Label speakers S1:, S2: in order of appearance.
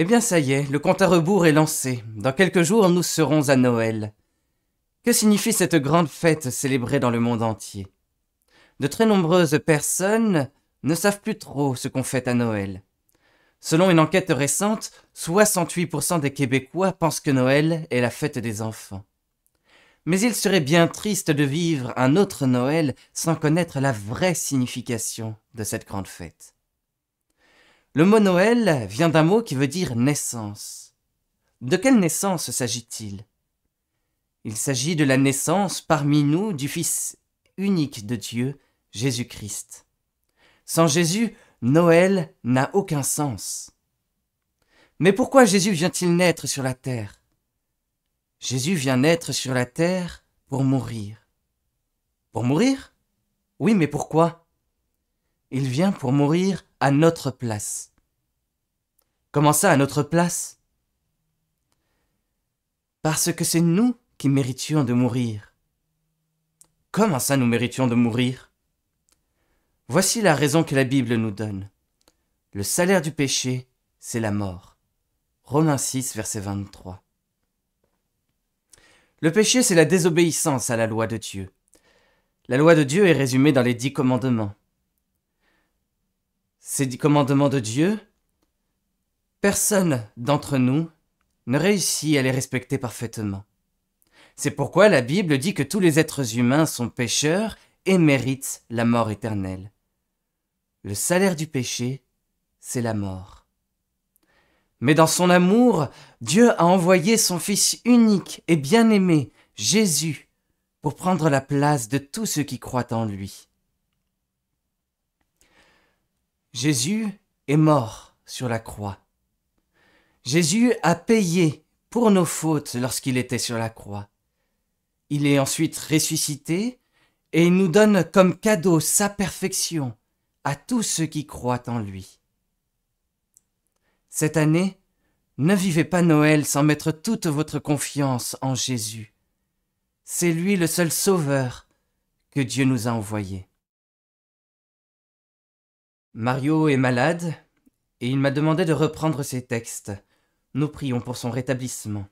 S1: Eh bien ça y est, le compte à rebours est lancé. Dans quelques jours, nous serons à Noël. Que signifie cette grande fête célébrée dans le monde entier De très nombreuses personnes ne savent plus trop ce qu'on fête à Noël. Selon une enquête récente, 68% des Québécois pensent que Noël est la fête des enfants. Mais il serait bien triste de vivre un autre Noël sans connaître la vraie signification de cette grande fête. Le mot Noël vient d'un mot qui veut dire naissance. De quelle naissance s'agit-il Il, s'agit de la naissance parmi nous du Fils unique de Dieu, Jésus-Christ. Sans Jésus, Noël n'a aucun sens. Mais pourquoi Jésus vient-il naître sur la terre Jésus vient naître sur la terre pour mourir. Pour mourir Oui, mais pourquoi il vient pour mourir à notre place. Comment ça, à notre place Parce que c'est nous qui méritions de mourir. Comment ça nous méritions de mourir Voici la raison que la Bible nous donne. Le salaire du péché, c'est la mort. Romains 6, verset 23. Le péché, c'est la désobéissance à la loi de Dieu. La loi de Dieu est résumée dans les dix commandements ces commandements de Dieu, personne d'entre nous ne réussit à les respecter parfaitement. C'est pourquoi la Bible dit que tous les êtres humains sont pécheurs et méritent la mort éternelle. Le salaire du péché, c'est la mort. Mais dans son amour, Dieu a envoyé son Fils unique et bien-aimé, Jésus, pour prendre la place de tous ceux qui croient en lui. Jésus est mort sur la croix. Jésus a payé pour nos fautes lorsqu'il était sur la croix. Il est ensuite ressuscité et il nous donne comme cadeau sa perfection à tous ceux qui croient en lui. Cette année, ne vivez pas Noël sans mettre toute votre confiance en Jésus. C'est lui le seul sauveur que Dieu nous a envoyé. Mario est malade et il m'a demandé de reprendre ses textes. Nous prions pour son rétablissement.